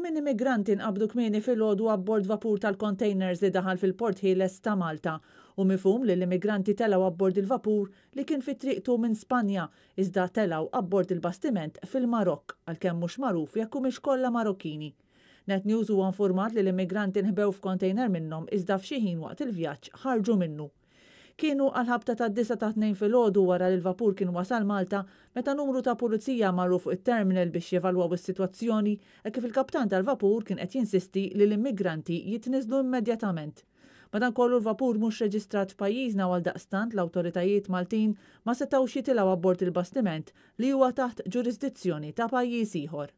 8 immigranti nqabdu kmieni fil-ħodu abbord vapur tal-containers li daħal fil-port ħieles ta' Malta u mifhum li l-immigranti telaw abbord il-vapur li kien fit triqtu minn Spanja iżda telaw abbord il-bastiment fil-Marok għalkemm mhux magħruf jekk mhux kollha Marokkini. Net News huwa informat li l-immigranti nħbew f'kontejner minnhom iżda f'xi ħin waqt il-vjaġġ ħarġu minnu kienu għal-ħabta ta' 9 ta' 2 fil-ħodu wara li l-vapur kien wasal Malta meta numru ta' pulizija marru fuq il-terminal biex jevalwaw is-sitwazzjoni e kif il-kaptan tal-vapur kien qed jinsisti li l-immigranti jitniżlu immedjatament. Madan kollu l-vapur mhux reġistrat f'pajjiżna għal daqstant l-awtoritajiet Maltin ma setgħux jitilgħu abbord il-bastiment li huwa taħt ġurisdizzjoni ta' pajjiż ieħor.